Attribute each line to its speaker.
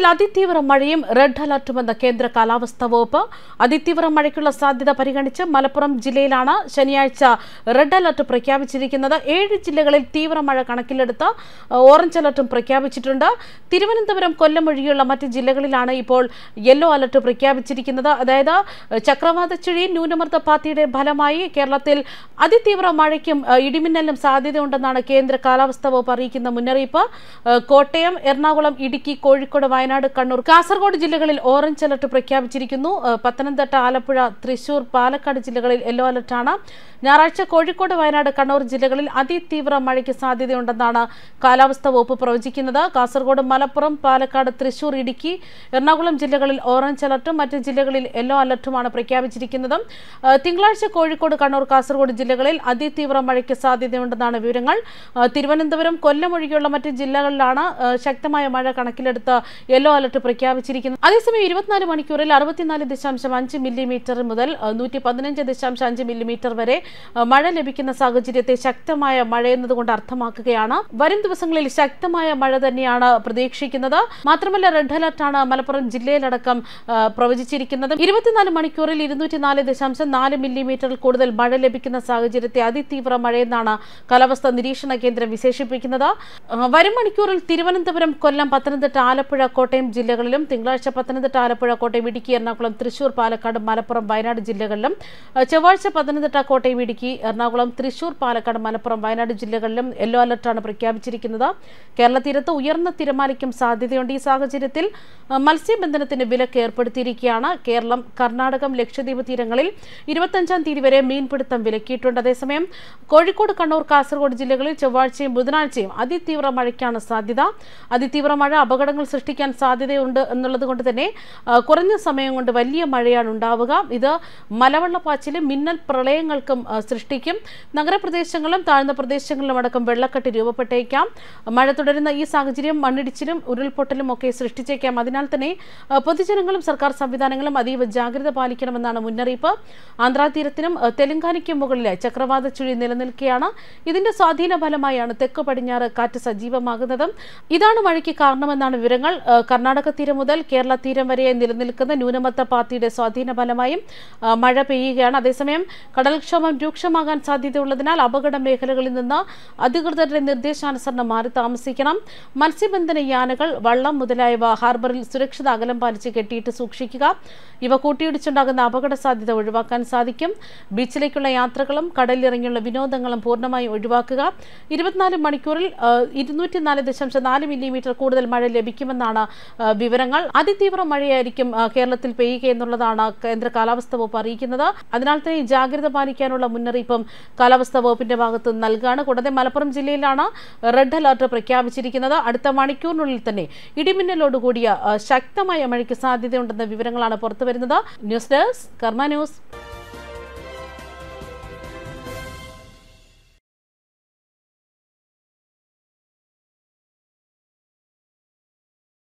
Speaker 1: കേരളത്തിൽ അതിതീവ്ര മഴയും റെഡ് അലർട്ടുമെന്ന കേന്ദ്ര കാലാവസ്ഥാ വകുപ്പ് അതിതീവ്ര മഴയ്ക്കുള്ള സാധ്യത പരിഗണിച്ച് മലപ്പുറം ജില്ലയിലാണ് ശനിയാഴ്ച റെഡ് അലർട്ട് പ്രഖ്യാപിച്ചിരിക്കുന്നത് ഏഴ് ജില്ലകളിൽ തീവ്ര മഴ കണക്കിലെടുത്ത് ഓറഞ്ച് അലർട്ടും പ്രഖ്യാപിച്ചിട്ടുണ്ട് തിരുവനന്തപുരം കൊല്ലം ഒഴികെയുള്ള മറ്റ് ജില്ലകളിലാണ് ഇപ്പോൾ യെല്ലോ അലർട്ട് പ്രഖ്യാപിച്ചിരിക്കുന്നത് അതായത് ചുഴി ന്യൂനമർദ്ദ പാത്തിയുടെ ഫലമായി കേരളത്തിൽ അതിതീവ്ര മഴയ്ക്കും ഇടിമിന്നലിനും സാധ്യതയുണ്ടെന്നാണ് കേന്ദ്ര കാലാവസ്ഥാ വകുപ്പ് അറിയിക്കുന്ന മുന്നറിയിപ്പ് കോട്ടയം എറണാകുളം ഇടുക്കി കോഴിക്കോട് വയനാട് വയനാട് കണ്ണൂർ കാസർഗോഡ് ജില്ലകളിൽ ഓറഞ്ച് അലർട്ട് പ്രഖ്യാപിച്ചിരിക്കുന്നു പത്തനംതിട്ട ആലപ്പുഴ തൃശൂർ പാലക്കാട് ജില്ലകളിൽ യെല്ലോ അലർട്ടാണ് ഞായറാഴ്ച കോഴിക്കോട് വയനാട് കണ്ണൂർ ജില്ലകളിൽ അതിതീവ്ര മഴയ്ക്ക് സാധ്യതയുണ്ടെന്നാണ് കാലാവസ്ഥാ വകുപ്പ് പ്രവചിക്കുന്നത് കാസർഗോഡ് മലപ്പുറം പാലക്കാട് തൃശൂർ ഇടുക്കി എറണാകുളം ജില്ലകളിൽ ഓറഞ്ച് അലർട്ടും മറ്റ് ജില്ലകളിൽ യെല്ലോ അലർട്ടുമാണ് പ്രഖ്യാപിച്ചിരിക്കുന്നത് തിങ്കളാഴ്ച കോഴിക്കോട് കണ്ണൂർ കാസർഗോഡ് ജില്ലകളിൽ അതിതീവ്ര മഴയ്ക്ക് സാധ്യതയുണ്ടെന്നാണ് വിവരങ്ങൾ തിരുവനന്തപുരം കൊല്ലം ഒഴികെയുള്ള മറ്റ് ജില്ലകളിലാണ് ശക്തമായ മഴ കണക്കിലെടുത്ത് യെല്ലോ അലർട്ട് പ്രഖ്യാപിച്ചിരിക്കുന്നു അതേസമയം ഇരുപത്തിനാല് മണിക്കൂറിൽ അറുപത്തിനാല് ദശാംശം അഞ്ച് മില്ലിമീറ്റർ മുതൽ നൂറ്റി പതിനഞ്ച് ദശാംശം അഞ്ച് മില്ലിമീറ്റർ വരെ മഴ ലഭിക്കുന്ന സാഹചര്യത്തെ ശക്തമായ മഴ എന്നതുകൊണ്ട് അർത്ഥമാക്കുകയാണ് വരും ദിവസങ്ങളിൽ ശക്തമായ മഴ തന്നെയാണ് പ്രതീക്ഷിക്കുന്നത് മാത്രമല്ല റെഡ് അലർട്ടാണ് മലപ്പുറം ജില്ലയിലടക്കം പ്രവചിച്ചിരിക്കുന്നത് ഇരുപത്തിനാല് മണിക്കൂറിൽ ഇരുന്നൂറ്റി നാല് ദശാംശം നാല് മില്ലിമീറ്ററിൽ കൂടുതൽ മഴ ലഭിക്കുന്ന സാഹചര്യത്തെ അതിതീവ്ര മഴയെന്നാണ് കാലാവസ്ഥാ നിരീക്ഷണ കേന്ദ്രം വിശേഷിപ്പിക്കുന്നത് വരും മണിക്കൂറിൽ തിരുവനന്തപുരം കൊല്ലം പത്തനംതിട്ട ആലപ്പുഴ കോട്ടയം ജില്ലകളിലും തിങ്കളാഴ്ച പത്തനംതിട്ട ആലപ്പുഴ കോട്ടയം ഇടുക്കി എറണാകുളം തൃശൂർ പാലക്കാട് മലപ്പുറം വയനാട് ജില്ലകളിലും ചൊവ്വാഴ്ച പത്തനംതിട്ട കോട്ടയം ഇടുക്കി എറണാകുളം തൃശൂർ പാലക്കാട് മലപ്പുറം വയനാട് ജില്ലകളിലും യെല്ലോ അലർട്ടാണ് പ്രഖ്യാപിച്ചിരിക്കുന്നത് കേരള തീരത്ത് ഉയർന്ന തിരമാലയ്ക്കും സാധ്യതയുണ്ട് ഈ സാഹചര്യത്തിൽ മത്സ്യബന്ധനത്തിന് വിലക്ക് ഏർപ്പെടുത്തിയിരിക്കുകയാണ് കേരളം കർണാടകം ലക്ഷദ്വീപ് തീരങ്ങളിൽ ഇരുപത്തഞ്ചാം തീയതി വരെ മീൻപിടുത്തം വിലക്കിയിട്ടുണ്ട് അതേസമയം കോഴിക്കോട് കണ്ണൂർ കാസർഗോഡ് ജില്ലകളിൽ ചൊവ്വാഴ്ചയും ബുധനാഴ്ചയും അതിതീവ്ര മഴയ്ക്കാണ് സാധ്യത അതിതീവ്ര മഴ അപകടങ്ങൾ സൃഷ്ടിക്കാൻ പെയ്യാൻ സാധ്യതയുണ്ട് എന്നുള്ളത് കൊണ്ട് തന്നെ കുറഞ്ഞ സമയം കൊണ്ട് വലിയ മഴയാണ് ഉണ്ടാവുക ഇത് മലവെള്ളപ്പാച്ചിലും മിന്നൽ പ്രളയങ്ങൾക്കും സൃഷ്ടിക്കും നഗരപ്രദേശങ്ങളും താഴ്ന്ന പ്രദേശങ്ങളിലും അടക്കം വെള്ളക്കെട്ട് രൂപപ്പെട്ടേക്കാം മഴ തുടരുന്ന ഈ സാഹചര്യം മണ്ണിടിച്ചിലും ഉരുൾപൊട്ടലും ഒക്കെ സൃഷ്ടിച്ചേക്കാം അതിനാൽ തന്നെ പൊതുജനങ്ങളും സർക്കാർ സംവിധാനങ്ങളും അതീവ ജാഗ്രത പാലിക്കണമെന്നാണ് മുന്നറിയിപ്പ് ആന്ധ്രാതീരത്തിനും തെലങ്കാനയ്ക്കും മുകളിലെ ചക്രവാത ചുഴി നിലനിൽക്കുകയാണ് ഇതിന്റെ സ്വാധീന ഫലമായാണ് തെക്ക് പടിഞ്ഞാറ് കാറ്റ് സജീവമാകുന്നത് ഇതാണ് മഴയ്ക്ക് കാരണമെന്നാണ് വിവരങ്ങൾ കർണാടക തീരം മുതൽ കേരള തീരം വരെ നിലനിൽക്കുന്ന ന്യൂനമർദ്ദ പാർട്ടിയുടെ സ്വാധീന ഫലമായും മഴ പെയ്യുകയാണ് അതേസമയം കടൽക്ഷോഭം രൂക്ഷമാകാൻ സാധ്യതയുള്ളതിനാൽ അപകട മേഖലകളിൽ നിന്ന് അധികൃതരുടെ നിർദ്ദേശാനുസരണം മാറി താമസിക്കണം മത്സ്യബന്ധന യാനകൾ വള്ളം മുതലായവ ഹാർബറിൽ സുരക്ഷിത അകലം പാലിച്ച് കെട്ടിയിട്ട് സൂക്ഷിക്കുക ഇവ കൂട്ടിയിടിച്ചുണ്ടാകുന്ന അപകട സാധ്യത ഒഴിവാക്കാൻ സാധിക്കും ബീച്ചിലേക്കുള്ള യാത്രകളും കടലിറങ്ങിയുള്ള വിനോദങ്ങളും പൂർണ്ണമായും ഒഴിവാക്കുക ഇരുപത്തിനാല് മണിക്കൂറിൽ ഇരുന്നൂറ്റി നാല് ദശാംശം നാല് മില്ലിമീറ്റർ കൂടുതൽ മഴ ലഭിക്കുമെന്നാണ് വിവരങ്ങൾ അതിതീവ്ര മഴയായിരിക്കും കേരളത്തിൽ പെയ്യുക എന്നുള്ളതാണ് കേന്ദ്ര കാലാവസ്ഥാ വകുപ്പ് അറിയിക്കുന്നത് അതിനാൽ തന്നെ ജാഗ്രത പാലിക്കാനുള്ള മുന്നറിയിപ്പും കാലാവസ്ഥാ വകുപ്പിന്റെ ഭാഗത്ത് നൽകുകയാണ് കൂടാതെ മലപ്പുറം ജില്ലയിലാണ് റെഡ് അലർട്ട് പ്രഖ്യാപിച്ചിരിക്കുന്നത് അടുത്ത മണിക്കൂറിനുള്ളിൽ തന്നെ ഇടിമിന്നലോടുകൂടിയ ശക്തമായ മഴയ്ക്ക് സാധ്യതയുണ്ടെന്ന വിവരങ്ങളാണ് പുറത്തുവരുന്നത് ന്യൂസ് ഡെസ്ക് കർമ്മ ന്യൂസ്